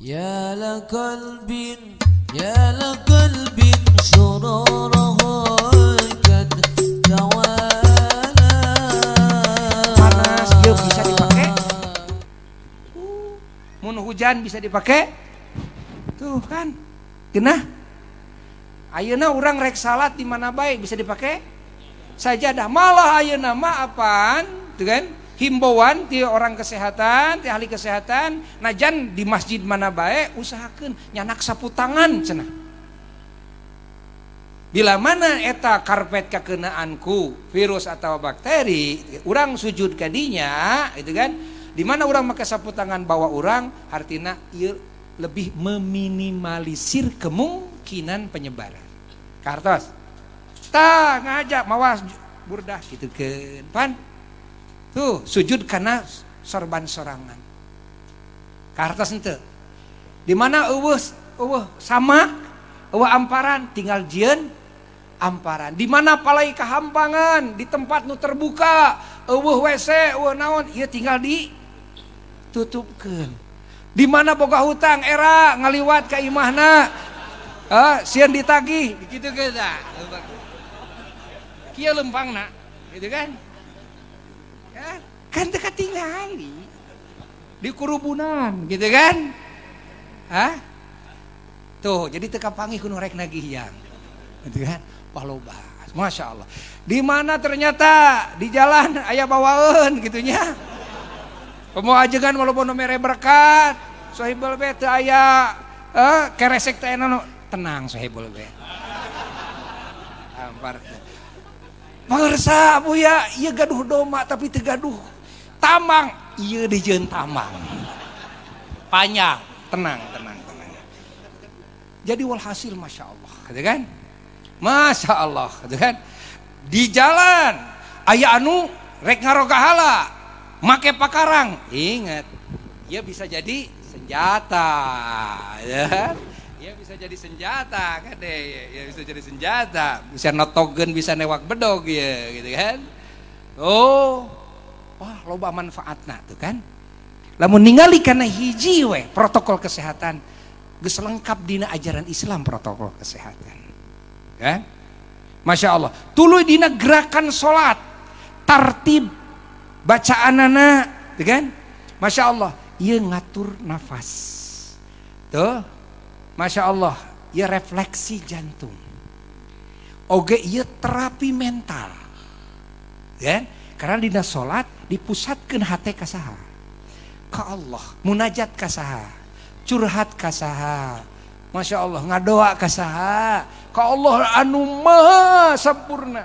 Ya يا ya يا لقلب سراره قد توالى panas yuk bisa dipakai mun hujan bisa dipakai tuh kan genah ayeuna orang rek salat di mana baik bisa dipakai Saja dah malah ayeuna mah apaan tuh kan himbauan ti orang kesehatan ti ahli kesehatan najan di masjid mana baik usahakan nyanak sapu tangan cenah bila mana eta karpet kekenaanku virus atau bakteri orang sujud kadinya itu kan di mana orang pakai sapu tangan bawa orang artinya lebih meminimalisir kemungkinan penyebaran kartos tak ngajak mawas burdah gitu kan pan sujud karena sorban serrangan dimana uh sama ampran tinggal Jian pararan dimana palaai kehamangan di tempat nu terbuka uh WC naon ia tinggal di tutup ke dimana pongka hutang era ngaliwat kayak mahna sian ditagih Ki lempang itu kan Eh, kan dekat tingali di kurubunan gitu kan Hah? tuh jadi teka pangi kuno rek nagihyang gitu kan paloba Masya Allah di mana ternyata di jalan ayah bawaun gitunya pemuajengan walaupun nomere berkat sohibul bet teu aya eh keresek teh tenang sohibul bet. ampar Mersa Buya ia gaduh doma tapi tegaduh tamang iya dijen tamang panjang tenang tenang tenang jadi walhasil masya Allah gitu kan masya Allah gitu kan di jalan ayah anu rek ngarogahala make pakarang ingat ia ya bisa jadi senjata ya kan? Ya bisa jadi senjata kan deh, ya, iya, iya, bisa jadi senjata, bisa notogen, bisa newak bedog ya gitu kan. Oh, wah loba manfaatna tuh kan. Namun ningali karena hiji weh protokol kesehatan, Gus lengkap dina ajaran Islam protokol kesehatan. Ya, Masya Allah, tuluy dina gerakan salat, tartib bacaan bacaanana, tuh kan? Masya Allah, Ia ngatur nafas. Tuh, Masya Allah, ya refleksi jantung. Oke, ya terapi mental. Ya, karena dina sholat dipusatkan hati kasaha. Ke Allah, munajat kasaha, curhat kasaha. Masya Allah, ngadoa kasaha. Ke Allah anu maha sempurna.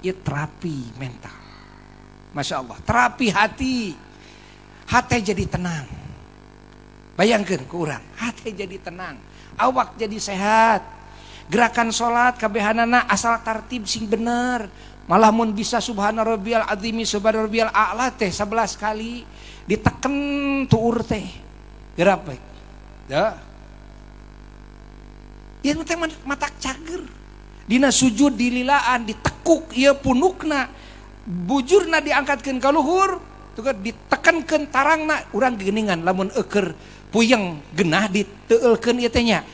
Ya terapi mental. Masya Allah, terapi hati. Hati jadi tenang bayangkan kurang hati jadi tenang awak jadi sehat gerakan salat kebehana anak asal tartib sing bener malahmun bisa Subhan Robal adimi a 11 kali diteken tur teh mata cager Dina sujud diillaan ditekuk ia punukna bujur na diangkatkan kalau luhur ditekanken tarang kurang dikeningan lamun eker pu yang gennah ditelnya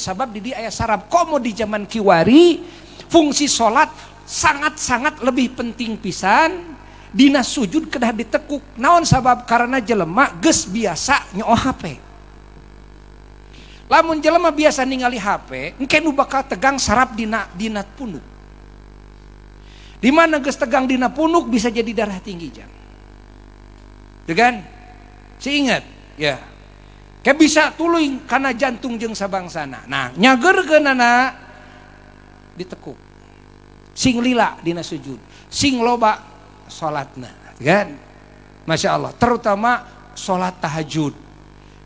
sa di ayah saraf komo di zaman Kiwari fungsi salat sangat-sangat lebih penting pisan Dinas sujud kegah ditekuk naon sabab karena jelemak ge biasa nyo HP lamun jelemah biasa ningali HP mungkin bakal tegang saraf dinadinat punut Di mana geus tegang dina punuk bisa jadi darah tinggi jang. Tuh ya kan? ya. Kayak bisa tuluy karena jantung sabang sana. Nah, kenana ditekuk. Sing lila dina sujud, sing loba salatna, ya kan? Masya Allah, terutama salat tahajud.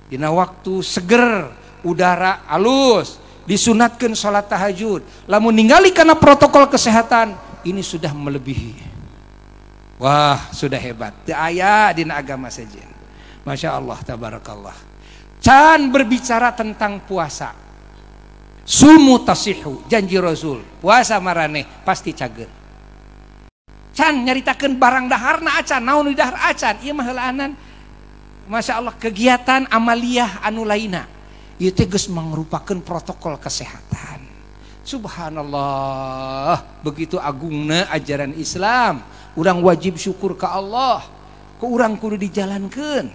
Dina waktu seger, udara alus, disunatkan sholat tahajud. Lamun ningali karena protokol kesehatan, ini sudah melebihi. Wah, sudah hebat. Daya di agama saja. Masya Allah, tabarakallah. Can berbicara tentang puasa. Sumu tasihu, janji Rasul. Puasa marane, pasti cager. Can nyaritakan barang daharna acan, naun dahar acan. Ia mahalanan. Masya Allah, kegiatan amaliyah anu Itu gus merupakan protokol kesehatan. Subhanallah begitu Agungna ajaran Islam urang wajib syukur ke Allah ke urang-ku dijalankan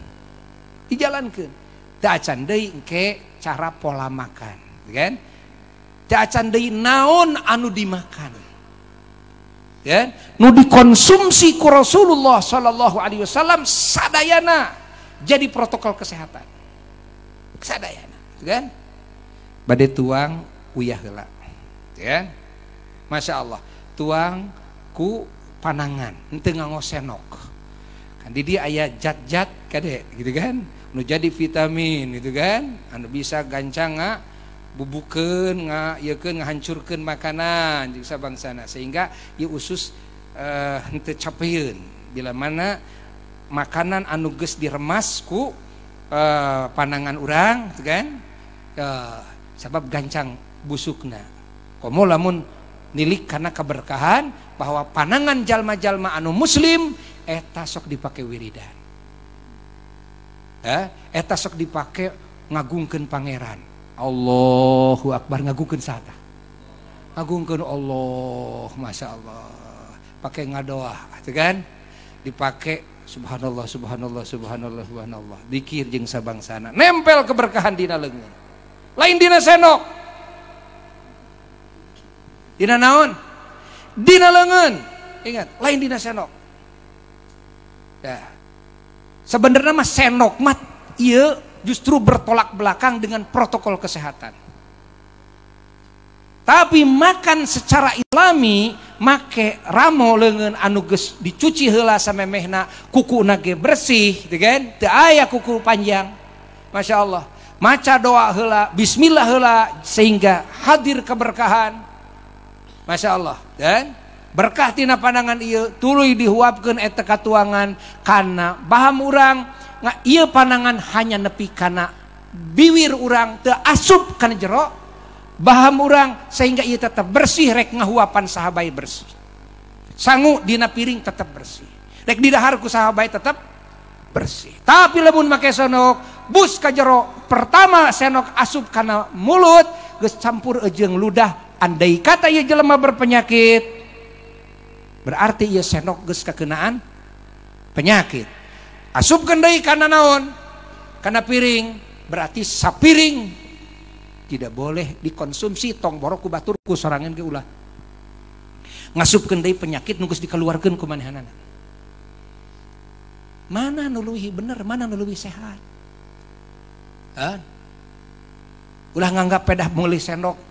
dijalankan tak candai ke cara pola makan tak candai naon anu dimakan nu dikonsumsi Qu Raulullah Shallallahu Alaihiallam saddayana jadi protokol kesehatanadaana badai tuang uyah gelap Masya Allah tuang ku panangan ente nga ngosenok jadi ayaah jat-jat kadek gitu kan lu jadi vitamin itu gan Anda bisa gancng bubuk ke nga ke menghahancurkan makanan jugaah bangana sehingga di usus eh capin bilamana makanananuges diremasku eh, panangan urang gan eh sabab gancang busuk nah Komo lamun nilik karena keberkahan bahwa panangan jalma-jalma anu muslim eta sok dipakai wiridan. Eh, eta sok dipakai ngagungkan pangeran. Allahu Akbar ngagungkan sata. Ngagungkan Allah, Masya Allah. Pakai ngadoa, gitu kan? Dipakai subhanallah, subhanallah, subhanallah, subhanallah. Dikir jeng sabangsana. Nempel keberkahan dina lengan. Lain dina senok. Dina naon? Dina lengan. Ingat, lain dina senok. Dah. Ya. Sebenarnya mas senok mat iya justru bertolak belakang dengan protokol kesehatan. Tapi makan secara islami, make ramo lengan anuges dicuci hela sampai mehna kuku nage bersih, gitu kan? Daya kuku panjang. Masya Allah. Maca doa hela, bismillah hela sehingga hadir keberkahan Masya Allah dan berkah tina panangan ia tu dihuaapka tuangan karena paham urang nggak ia panangan hanya nepi karena biwir urang teasup karena jero Baham orangrang sehingga ia tetap bersih rek ngahuapan sahabat bersih sanggu dina piring tetap bersihlek diharku sahabat tetap bersih tapi lebunmak sonook bus ka jero pertama senok asup karena mulut guys campurjeng ludah dan andai kata ia jelema berpenyakit berarti ia senok ges kekenaan penyakit asup kendai karena naon karena piring berarti sapiring tidak boleh dikonsumsi tong borok ku ku sorangan ke ulah ngasup kendai penyakit nungkus dikeluarkan ku manehanana mana nuluhi bener mana nuluhi sehat Hah? ulah nganggap pedah mulai sendok